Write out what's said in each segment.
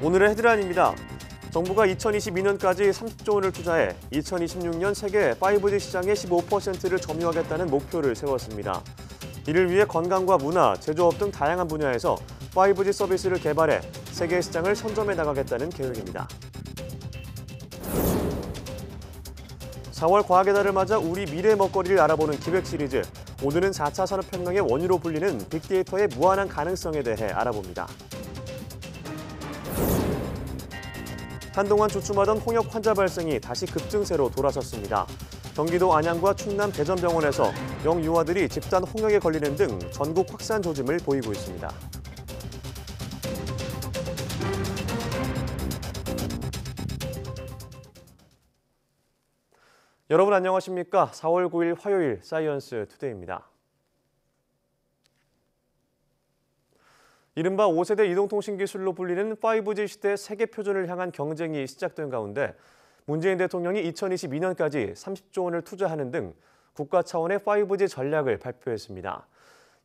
오늘의 헤드라인입니다. 정부가 2022년까지 30조 원을 투자해 2026년 세계 5G 시장의 15%를 점유하겠다는 목표를 세웠습니다. 이를 위해 건강과 문화, 제조업 등 다양한 분야에서 5G 서비스를 개발해 세계 시장을 선점해 나가겠다는 계획입니다. 4월 과학의 달을 맞아 우리 미래 먹거리를 알아보는 기획 시리즈. 오늘은 4차 산업혁명의 원유로 불리는 빅데이터의 무한한 가능성에 대해 알아봅니다. 한동안 주춤하던 홍역 환자 발생이 다시 급증세로 돌아섰습니다. 경기도 안양과 충남 대전병원에서 영유아들이 집단 홍역에 걸리는 등 전국 확산 조짐을 보이고 있습니다. 여러분 안녕하십니까? 4월 9일 화요일 사이언스 투데이입니다. 이른바 5세대 이동통신 기술로 불리는 5G 시대 세계 표준을 향한 경쟁이 시작된 가운데 문재인 대통령이 2022년까지 30조 원을 투자하는 등 국가 차원의 5G 전략을 발표했습니다.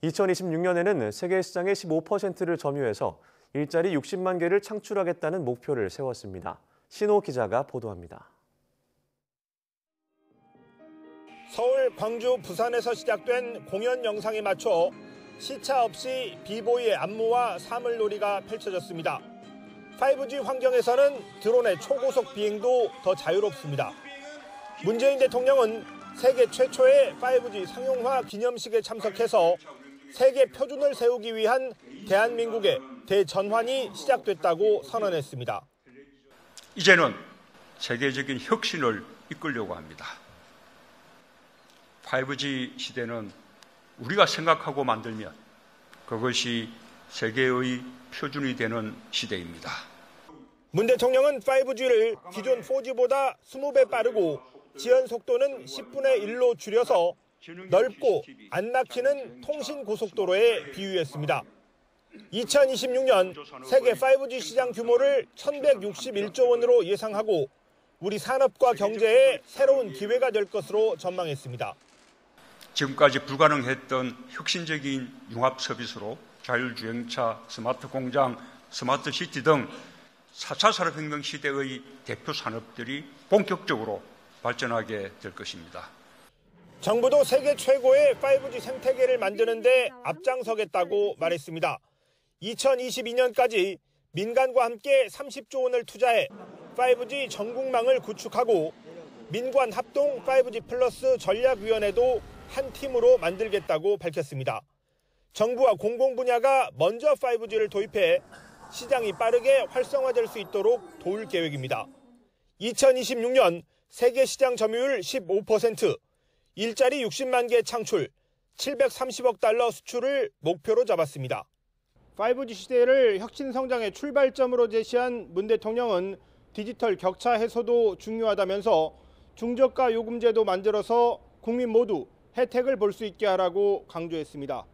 2026년에는 세계 시장의 15%를 점유해서 일자리 60만 개를 창출하겠다는 목표를 세웠습니다. 신호 기자가 보도합니다. 서울, 광주, 부산에서 시작된 공연 영상에 맞춰 시차 없이 비보이의 안무와 사물놀이가 펼쳐졌습니다. 5G 환경에서는 드론의 초고속 비행도 더 자유롭습니다. 문재인 대통령은 세계 최초의 5G 상용화 기념식에 참석해서 세계 표준을 세우기 위한 대한민국의 대전환이 시작됐다고 선언했습니다. 이제는 세계적인 혁신을 이끌려고 합니다. 5G 시대는 우리가 생각하고 만들면 그것이 세계의 표준이 되는 시대입니다. 문 대통령은 5G를 기존 4G보다 20배 빠르고 지연 속도는 10분의 1로 줄여서 넓고 안 막히는 통신 고속도로에 비유했습니다. 2026년 세계 5G 시장 규모를 1,161조 원으로 예상하고 우리 산업과 경제에 새로운 기회가 될 것으로 전망했습니다. 지금까지 불가능했던 혁신적인 융합 서비스로 자율주행차, 스마트 공장, 스마트 시티 등 4차 산업혁명 시대의 대표 산업들이 본격적으로 발전하게 될 것입니다. 정부도 세계 최고의 5G 생태계를 만드는데 앞장서겠다고 말했습니다. 2022년까지 민간과 함께 30조 원을 투자해 5G 전국망을 구축하고 민관 합동 5G 플러스 전략위원회도 한 팀으로 만들겠다고 밝혔습니다. 정부와 공공 분야가 먼저 5G를 도입해 시장이 빠르게 활성화될 수 있도록 도울 계획입니다. 2026년 세계 시장 점유율 15%, 일자리 60만 개 창출, 730억 달러 수출을 목표로 잡았습니다. 5G 시대를 혁신 성장의 출발점으로 제시한 문 대통령은 디지털 격차 해소도 중요하다면서 중저가 요금제도 만들어서 국민 모두 혜택을 볼 수 있게 하라고 강조했습니다.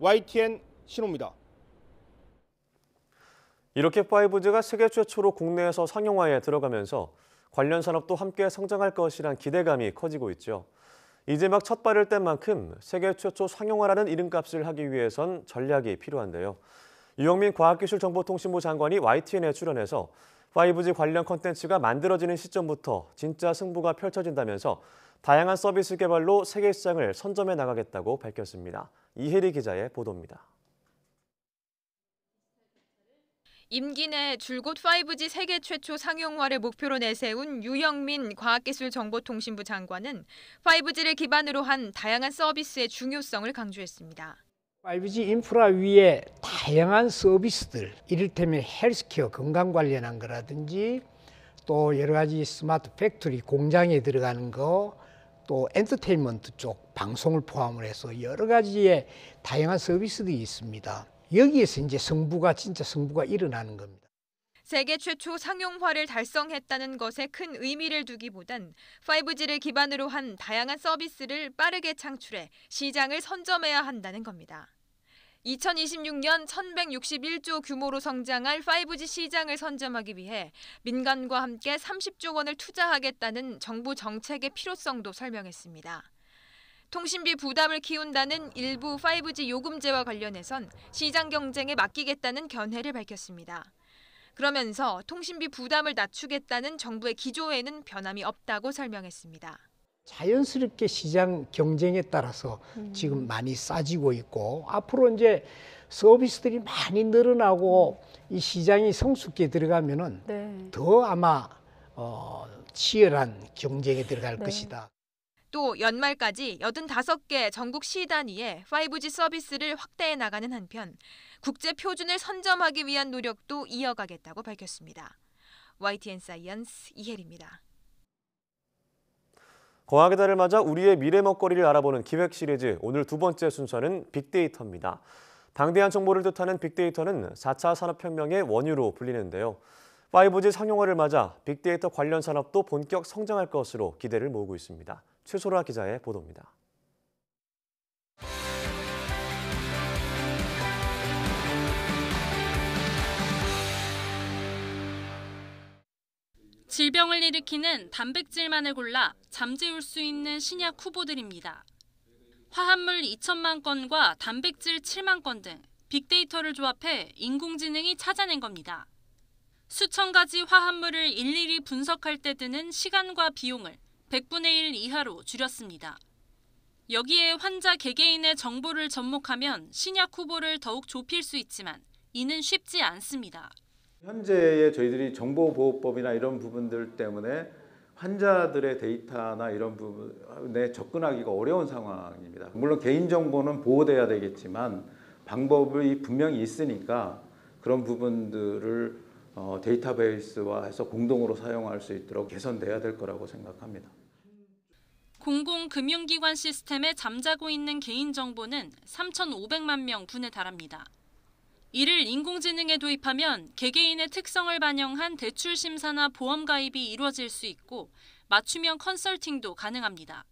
YTN 신호입니다. 이렇게 5G가 세계 최초로 국내에서 상용화에 들어가면서 관련 산업도 함께 성장할 것이란 기대감이 커지고 있죠. 이제 막 첫 발을 뗀 만큼 세계 최초 상용화라는 이름값을 하기 위해선 전략이 필요한데요. 유영민 과학기술정보통신부 장관이 YTN에 출연해서 5G 관련 콘텐츠가 만들어지는 시점부터 진짜 승부가 펼쳐진다면서 다양한 서비스 개발로 세계 시장을 선점해 나가겠다고 밝혔습니다. 이혜리 기자의 보도입니다. 임기 내 줄곧 5G 세계 최초 상용화를 목표로 내세운 유영민 과학기술정보통신부 장관은 5G를 기반으로 한 다양한 서비스의 중요성을 강조했습니다. 5G 인프라 위에 다양한 서비스들, 이를테면 헬스케어 건강 관련한 거라든지 또 여러 가지 스마트 팩토리 공장에 들어가는 거, 또 엔터테인먼트 쪽 방송을 포함을 해서 여러 가지의 다양한 서비스들이 있습니다. 여기에서 이제 성부가 진짜 성부가 일어나는 겁니다. 세계 최초 상용화를 달성했다는 것에 큰 의미를 두기보단 5G를 기반으로 한 다양한 서비스를 빠르게 창출해 시장을 선점해야 한다는 겁니다. 2026년 1161조 규모로 성장할 5G 시장을 선점하기 위해 민간과 함께 30조 원을 투자하겠다는 정부 정책의 필요성도 설명했습니다. 통신비 부담을 키운다는 일부 5G 요금제와 관련해선 시장 경쟁에 맡기겠다는 견해를 밝혔습니다. 그러면서 통신비 부담을 낮추겠다는 정부의 기조에는 변함이 없다고 설명했습니다. 자연스럽게 시장 경쟁에 따라서 음. 지금 많이 싸지고 있고 앞으로 이제 서비스들이 많이 늘어나고 음. 이 시장이 성숙기에 들어가면은 네. 더 아마 어, 치열한 경쟁에 들어갈 네. 것이다. 또 연말까지 85개 전국 시 단위의 5G 서비스를 확대해 나가는 한편 국제 표준을 선점하기 위한 노력도 이어가겠다고 밝혔습니다. YTN 사이언스 이혜리입니다. 과학의 달을 맞아 우리의 미래 먹거리를 알아보는 기획 시리즈 오늘 두 번째 순서는 빅데이터입니다. 방대한 정보를 뜻하는 빅데이터는 4차 산업혁명의 원유로 불리는데요. 5G 상용화를 맞아 빅데이터 관련 산업도 본격 성장할 것으로 기대를 모으고 있습니다. 최소라 기자의 보도입니다. 질병을 일으키는 단백질만을 골라 잠재울 수 있는 신약 후보들입니다. 화합물 2천만 건과 단백질 7만 건 등 빅데이터를 조합해 인공지능이 찾아낸 겁니다. 수천 가지 화합물을 일일이 분석할 때 드는 시간과 비용을 100분의 1 이하로 줄였습니다. 여기에 환자 개개인의 정보를 접목하면 신약 후보를 더욱 좁힐 수 있지만 이는 쉽지 않습니다. 현재의 저희들이 정보보호법이나 이런 부분들 때문에 환자들의 데이터나 이런 부분에 접근하기가 어려운 상황입니다. 물론 개인정보는 보호돼야 되겠지만 방법이 분명히 있으니까 그런 부분들을 어, 데이터베이스화해서 공동으로 사용할 수 있도록 개선돼야 될 거라고 생각합니다. 공공금융기관 시스템에 잠자고 있는 개인정보는 3,500만 명 분에 달합니다. 이를 인공지능에 도입하면 개개인의 특성을 반영한 대출 심사나 보험 가입이 이루어질 수 있고 맞춤형 컨설팅도 가능합니다.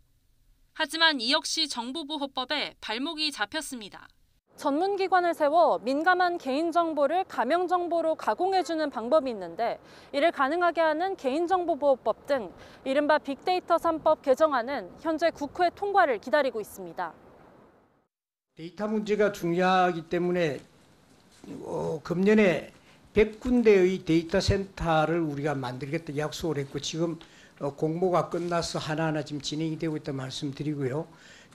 하지만 이 역시 정보보호법에 발목이 잡혔습니다. 전문기관을 세워 민감한 개인정보를 가명정보로 가공해주는 방법이 있는데 이를 가능하게 하는 개인정보보호법 등 이른바 빅데이터 3법 개정안은 현재 국회 통과를 기다리고 있습니다. 데이터 문제가 중요하기 때문에 어, 금년에 100군데의 데이터 센터를 우리가 만들겠다 약속을 했고 지금 어, 공모가 끝나서 하나하나 지금 진행이 되고 있다 말씀드리고요.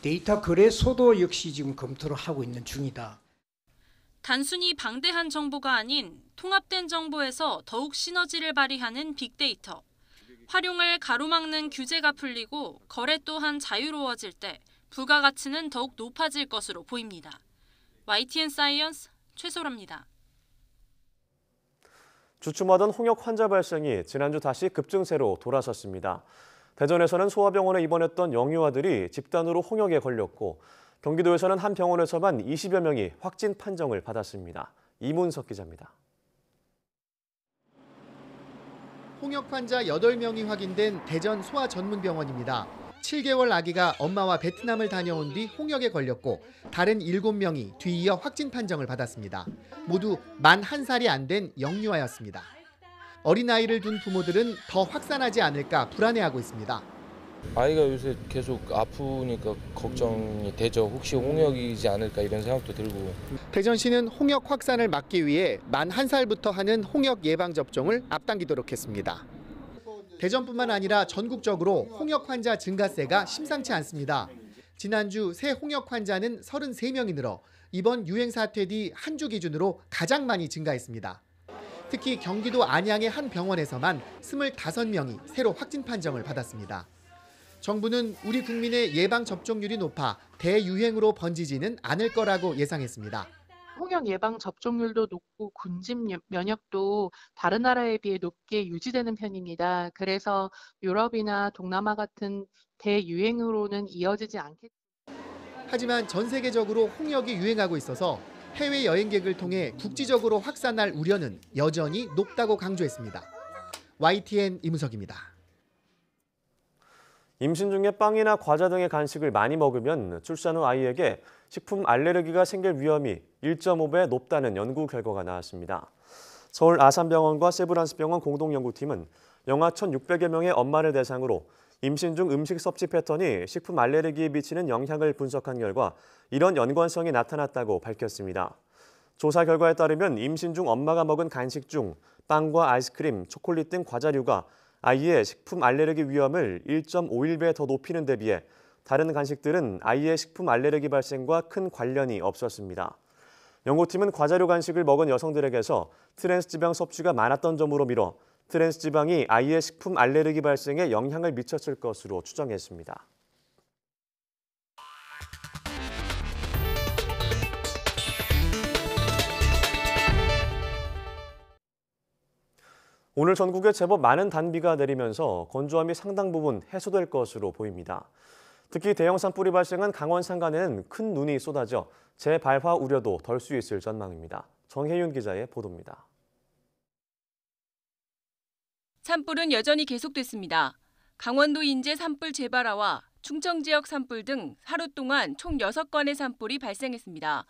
데이터 거래소도 역시 지금 검토를 하고 있는 중이다. 단순히 방대한 정보가 아닌 통합된 정보에서 더욱 시너지를 발휘하는 빅데이터. 활용을 가로막는 규제가 풀리고 거래 또한 자유로워질 때 부가가치는 더욱 높아질 것으로 보입니다. YTN 사이언스 최소라니다 주춤하던 홍역 환자 발생이 지난주 다시 급증세로 돌아섰습니다. 대전에서는 소아병원에 입원했던 영유아들이 집단으로 홍역에 걸렸고 경기도에서는 한 병원에서만 20여 명이 확진 판정을 받았습니다. 이문석 기자입니다. 홍역 환자 8명이 확인된 대전 소아전문병원입니다. 7개월 아기가 엄마와 베트남을 다녀온 뒤 홍역에 걸렸고 다른 7명이 뒤이어 확진 판정을 받았습니다. 모두 만 1살이 안 된 영유아였습니다. 어린아이를 둔 부모들은 더 확산하지 않을까 불안해하고 있습니다. 아이가 요새 계속 아프니까 걱정이 되죠. 혹시 홍역이지 않을까 이런 생각도 들고. 대전시는 홍역 확산을 막기 위해 만 1살부터 하는 홍역 예방접종을 앞당기도록 했습니다. 대전뿐만 아니라 전국적으로 홍역 환자 증가세가 심상치 않습니다. 지난주 새 홍역 환자는 33명이 늘어 이번 유행 사태 뒤 한 주 기준으로 가장 많이 증가했습니다. 특히 경기도 안양의 한 병원에서만 25명이 새로 확진 판정을 받았습니다. 정부는 우리 국민의 예방 접종률이 높아 대유행으로 번지지는 않을 거라고 예상했습니다. 홍역 예방 접종률도 높고 군집 면역도 다른 나라에 비해 높게 유지되는 편입니다. 그래서 유럽이나 동남아 같은 대유행으로는 이어지지 않겠. 하지만 전 세계적으로 홍역이 유행하고 있어서 해외 여행객을 통해 국지적으로 확산할 우려는 여전히 높다고 강조했습니다. YTN 이무석입니다. 임신 중에 빵이나 과자 등의 간식을 많이 먹으면 출산 후 아이에게 식품 알레르기가 생길 위험이 1.5배 높다는 연구 결과가 나왔습니다. 서울 아산병원과 세브란스병원 공동연구팀은 영하 1,600여 명의 엄마를 대상으로 임신 중 음식 섭취 패턴이 식품 알레르기에 미치는 영향을 분석한 결과 이런 연관성이 나타났다고 밝혔습니다. 조사 결과에 따르면 임신 중 엄마가 먹은 간식 중 빵과 아이스크림, 초콜릿 등 과자류가 아이의 식품 알레르기 위험을 1.51배 더 높이는 데 비해 다른 간식들은 아이의 식품 알레르기 발생과 큰 관련이 없었습니다. 연구팀은 과자류 간식을 먹은 여성들에게서 트랜스지방 섭취가 많았던 점으로 미뤄 트랜스지방이 아이의 식품 알레르기 발생에 영향을 미쳤을 것으로 추정했습니다. 오늘 전국에 제법 많은 단비가 내리면서 건조함이 상당 부분 해소될 것으로 보입니다. 특히 대형 산불이 발생한 강원 산간에는 큰 눈이 쏟아져 재발화 우려도 덜 수 있을 전망입니다. 정혜윤 기자의 보도입니다. 산불은 여전히 계속됐습니다. 강원도 인제 산불 재발화와 충청 지역 산불 등 하루 동안 총 6건의 산불이 발생했습니다.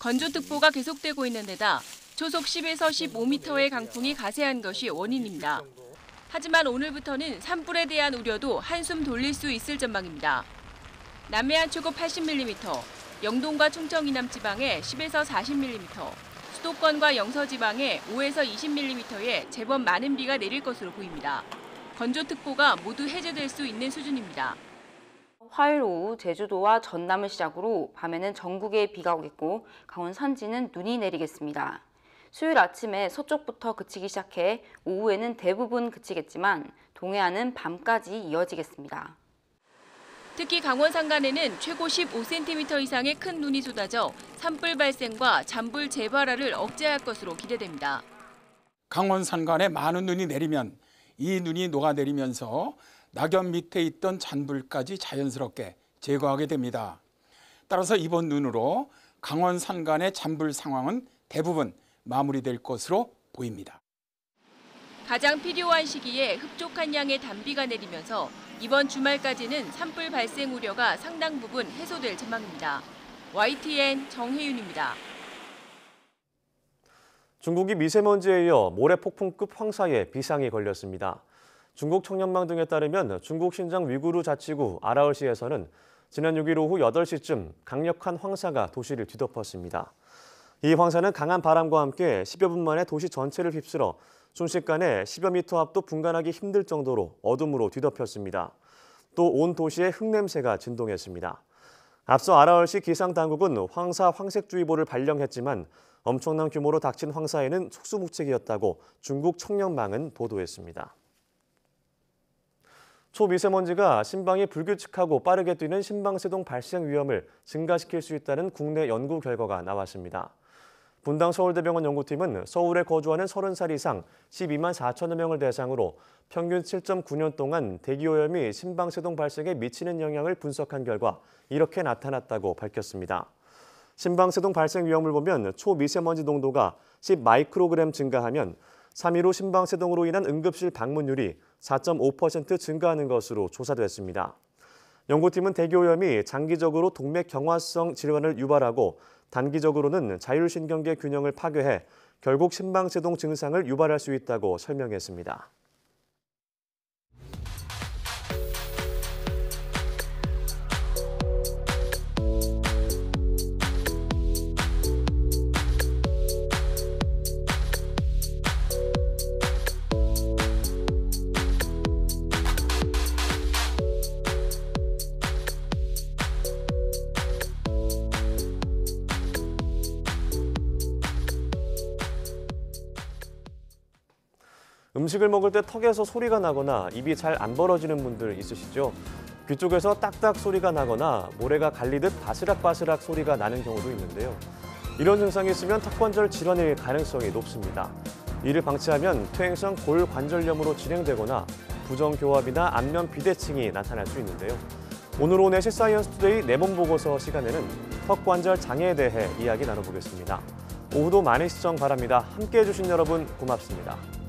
건조특보가 계속되고 있는 데다 초속 10에서 15m의 강풍이 가세한 것이 원인입니다. 하지만 오늘부터는 산불에 대한 우려도 한숨 돌릴 수 있을 전망입니다. 남해안 최고 80mm, 영동과 충청 이남 지방에 10에서 40mm, 수도권과 영서 지방에 5에서 20mm의 제법 많은 비가 내릴 것으로 보입니다. 건조특보가 모두 해제될 수 있는 수준입니다. 화요일 오후 제주도와 전남을 시작으로 밤에는 전국에 비가 오겠고 강원 산지는 눈이 내리겠습니다. 수요일 아침에 서쪽부터 그치기 시작해 오후에는 대부분 그치겠지만 동해안은 밤까지 이어지겠습니다. 특히 강원 산간에는 최고 15cm 이상의 큰 눈이 쏟아져 산불 발생과 잔불 재발화를 억제할 것으로 기대됩니다. 강원 산간에 많은 눈이 내리면 이 눈이 녹아내리면서 낙엽 밑에 있던 잔불까지 자연스럽게 제거하게 됩니다. 따라서 이번 눈으로 강원 산간의 잔불 상황은 대부분 마무리될 것으로 보입니다. 가장 필요한 시기에 흡족한 양의 단비가 내리면서 이번 주말까지는 산불 발생 우려가 상당 부분 해소될 전망입니다. YTN 정혜윤입니다. 중국이 미세먼지에 이어 모래 폭풍급 황사에 비상이 걸렸습니다. 중국 청년망 등에 따르면 중국 신장 위구르 자치구 아라을시에서는 지난 6일 오후 8시쯤 강력한 황사가 도시를 뒤덮었습니다. 이 황사는 강한 바람과 함께 10여 분 만에 도시 전체를 휩쓸어 순식간에 10여 미터 앞도 분간하기 힘들 정도로 어둠으로 뒤덮였습니다. 또 온 도시의 흙냄새가 진동했습니다. 앞서 아라월시 기상당국은 황사 황색주의보를 발령했지만 엄청난 규모로 닥친 황사에는 속수무책이었다고 중국 청년망은 보도했습니다. 초미세먼지가 신방이 불규칙하고 빠르게 뛰는 신방세동 발생 위험을 증가시킬 수 있다는 국내 연구 결과가 나왔습니다. 분당 서울대병원 연구팀은 서울에 거주하는 30살 이상 12만 4천여 명을 대상으로 평균 7.9년 동안 대기오염이 심방세동 발생에 미치는 영향을 분석한 결과 이렇게 나타났다고 밝혔습니다. 심방세동 발생 위험을 보면 초미세먼지 농도가 10마이크로그램 증가하면 3.15 심방세동으로 인한 응급실 방문율이 4.5% 증가하는 것으로 조사됐습니다. 연구팀은 대기오염이 장기적으로 동맥 경화성 질환을 유발하고 단기적으로는 자율신경계 균형을 파괴해 결국 심방세동 증상을 유발할 수 있다고 설명했습니다. 음식을 먹을 때 턱에서 소리가 나거나 입이 잘 안 벌어지는 분들 있으시죠? 귀 쪽에서 딱딱 소리가 나거나 모래가 갈리듯 바스락바스락 소리가 나는 경우도 있는데요. 이런 증상이 있으면 턱관절 질환일 가능성이 높습니다. 이를 방치하면 퇴행성 골관절염으로 진행되거나 부정교합이나 안면 비대칭이 나타날 수 있는데요. 오늘 온의 실사이언스 투데이 내몸 보고서 시간에는 턱관절 장애에 대해 이야기 나눠보겠습니다. 오후도 많은 시청 바랍니다. 함께해 주신 여러분 고맙습니다.